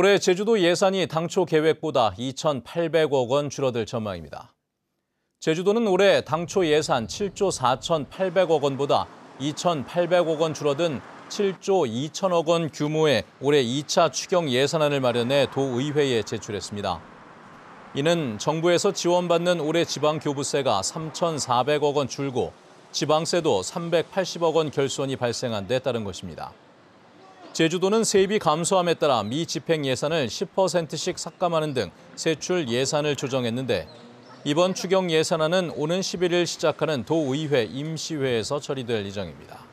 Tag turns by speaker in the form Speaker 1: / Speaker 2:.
Speaker 1: 올해 제주도 예산이 당초 계획보다 2,800억 원 줄어들 전망입니다. 제주도는 올해 당초 예산 7조 4,800억 원보다 2,800억 원 줄어든 7조 2천억 원 규모의 올해 2차 추경 예산안을 마련해 도의회에 제출했습니다. 이는 정부에서 지원받는 올해 지방교부세가 3,400억 원 줄고 지방세도 380억 원 결손이 발생한 데 따른 것입니다. 제주도는 세입이 감소함에 따라 미 집행 예산을 10%씩 삭감하는 등 세출 예산을 조정했는데 이번 추경 예산안은 오는 11일 시작하는 도의회 임시회에서 처리될 예정입니다.